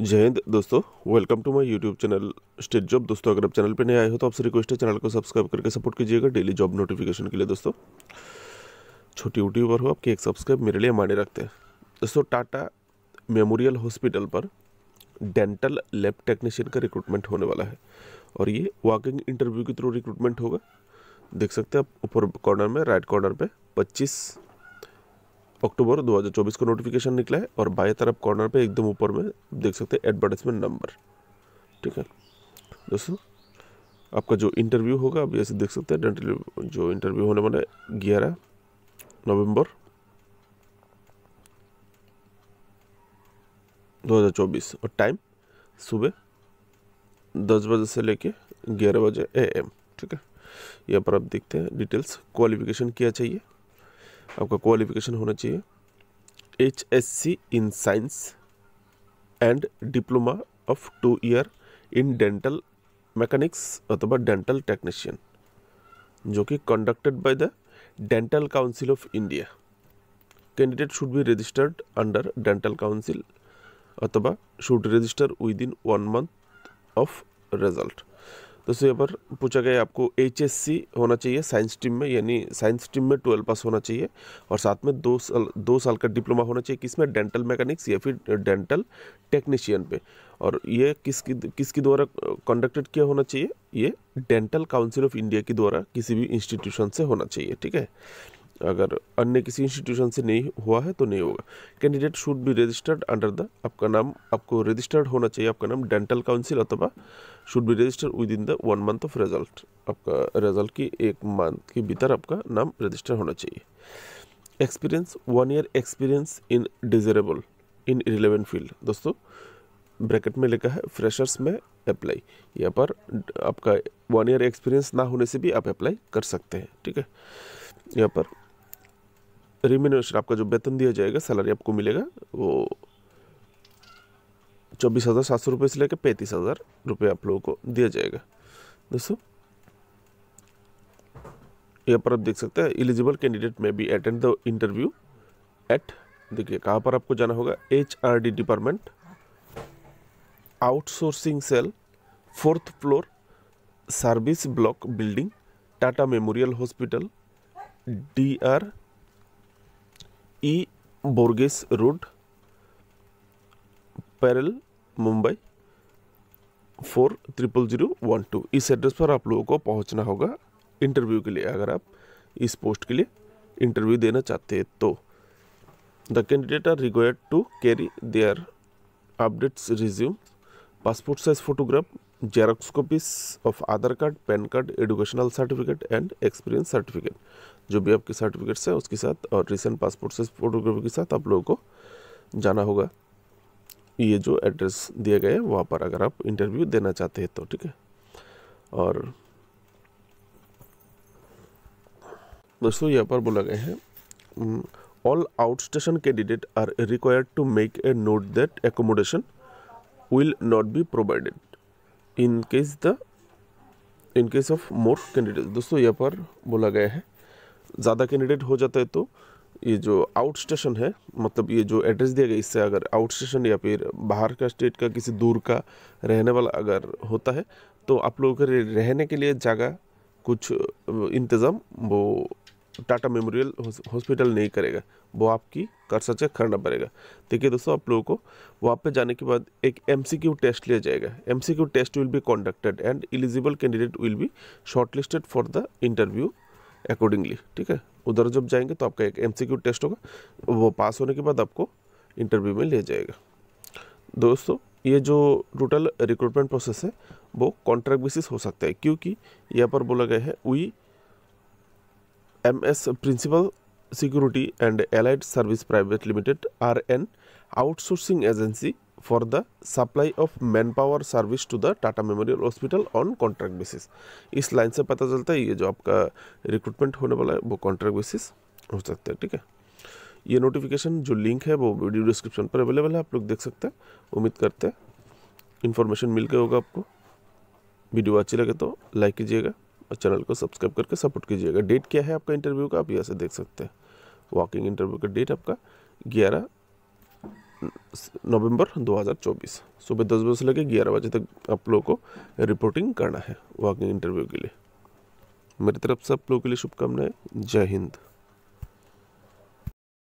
जय हिंद दोस्तों welcome to my YouTube channel state job दोस्तों अगर आप चैनल पर नए आए हो तो आपसे रिक्वेस्ट है चैनल को सब्सक्राइब करके सपोर्ट कीजिएगा डेली जॉब नोटिफिकेशन के लिए दोस्तों छोटी यूट्यूबर हो आपके एक सब्सक्राइब मेरे लिए माने रखते हैं दोस्तों टाटा मेमोरियल हॉस्पिटल पर डेंटल लैब टेक्नीशियन का रिक्रूटमेंट होने वाला है और ये वॉकिंग इंटरव्यू के थ्रू रिक्रूटमेंट होगा देख सकते हैं आप ऊपर कॉर्नर में राइट कॉर्नर पर पच्चीस अक्टूबर 2024 का नोटिफिकेशन निकला है और बाएं तरफ कॉर्नर पे एकदम ऊपर में देख सकते हैं एडवर्टाइजमेंट नंबर ठीक है दोस्तों आपका जो इंटरव्यू होगा आप ऐसे देख सकते हैं जो इंटरव्यू होने वाला है ग्यारह नवम्बर दो और टाइम सुबह दस बजे से लेके ग्यारह बजे एएम ठीक है यहाँ पर आप देखते हैं डिटेल्स क्वालिफिकेशन क्या चाहिए आपका क्वालिफिकेशन होना चाहिए H S C in science and diploma of two year in dental mechanics अथवा डेंटल टेक्नीशियन जो कि conducted by the dental council of India candidate should be registered under dental council अथवा should register within one month of result तो इससे यहाँ पर पूछा गया आपको एच होना चाहिए साइंस स्ट्रीम में यानी साइंस स्ट्रीम में ट्वेल्व पास होना चाहिए और साथ में दो साल दो साल का डिप्लोमा होना चाहिए किसमें डेंटल मैकेनिक्स या फिर डेंटल टेक्नीशियन पे और ये किसकी किसकी द्वारा कंडक्टेड किया होना चाहिए ये डेंटल काउंसिल ऑफ इंडिया के द्वारा किसी भी इंस्टीट्यूशन से होना चाहिए ठीक है अगर अन्य किसी इंस्टीट्यूशन से नहीं हुआ है तो नहीं होगा candidate should be registered under the आपका नाम आपको रजिस्टर्ड होना चाहिए आपका नाम डेंटल काउंसिल अथवा should be registered within the one month of result आपका रिजल्ट की एक मंथ के भीतर आपका नाम रजिस्टर होना चाहिए experience one year experience in desirable in relevant field दोस्तों ब्रैकेट में लिखा है फ्रेशर्स में अप्लाई यहाँ पर आपका वन ईयर एक्सपीरियंस ना होने से भी आप अप्लाई कर सकते हैं ठीक है यहाँ पर रिम्यूनरेशन आपका जो वेतन दिया जाएगा सैलरी आपको मिलेगा वो चौबीस हज़ार सात सौ रुपये से लेकर पैंतीस हज़ार रुपये आप लोगों को दिया जाएगा दोस्तों यहाँ पर आप देख सकते हैं eligible candidate may be attend the interview at देखिए कहाँ पर आपको जाना होगा H R D department outsourcing cell fourth floor service block building Tata memorial hospital D R E Borges road Parel Mumbai four triple zero one two इस address पर आप लोगों को पहुंचना होगा इंटरव्यू के लिए अगर आप इस पोस्ट के लिए इंटरव्यू देना चाहते हैं तो the candidate are required to carry their updates resume passport size photograph xerox copies of Aadhaar card PAN card educational certificate and experience certificate जो भी आपके सर्टिफिकेट्स है उसके साथ और रिसेंट पासपोर्ट साइज फोटोग्राफी के साथ आप लोगों को जाना होगा ये जो एड्रेस दिया गया है वहाँ पर अगर आप इंटरव्यू देना चाहते हैं तो ठीक है और दोस्तों यहाँ पर बोला गया है all out station candidate are required to make a note that accommodation will not be provided in case the in case of more candidate दोस्तों यहाँ पर बोला गया है ज़्यादा कैंडिडेट हो जाता है तो ये जो आउट स्टेशन है मतलब ये जो एड्रेस दिया गया इससे अगर आउट स्टेशन या फिर बाहर का स्टेट का किसी दूर का रहने वाला अगर होता है तो आप लोगों के रहने के लिए जगह कुछ इंतज़ाम वो टाटा मेमोरियल हॉस्पिटल नहीं करेगा वो आपकी कर सचे करना पड़ेगा देखिए दोस्तों आप लोगों को वहाँ पे जाने के बाद एक एम टेस्ट लिया जाएगा a test will be conducted and eligible candidate will be shortlisted for the interview accordingly ठीक है उधर जब जाएंगे तो आपका एक एम टेस्ट होगा वो पास होने के बाद आपको इंटरव्यू में ले जाएगा दोस्तों ये जो टोटल रिक्रूटमेंट प्रोसेस है वो कॉन्ट्रैक्ट बेसिस हो सकता है क्योंकि यहाँ पर बोला गया है V M S principal Security and Allied Service Private Limited an outsourcing outsourcing agency for the supply of manpower service to the Tata memorial hospital on contract basis इस लाइन से पता चलता है ये जो आपका रिक्रूटमेंट होने वाला है वो कॉन्ट्रैक्ट बेसिस हो सकता है ठीक है ये नोटिफिकेशन जो लिंक है वो वीडियो डिस्क्रिप्शन पर अवेलेबल है आप लोग देख सकते हैं उम्मीद करते हैं इन्फॉर्मेशन मिल गया होगा आपको वीडियो अच्छी लगे तो लाइक कीजिएगा और चैनल को सब्सक्राइब करके सपोर्ट कीजिएगा डेट क्या है आपका इंटरव्यू का आप यहाँ से देख सकते हैं वॉकिंग इंटरव्यू का डेट आपका ग्यारह नवंबर 2024 सुबह दस बजे से लेकर ग्यारह बजे तक आप लोगों को रिपोर्टिंग करना है वॉकिंग इंटरव्यू के लिए मेरी तरफ से आप लोगों के लिए शुभकामनाएं जय हिंद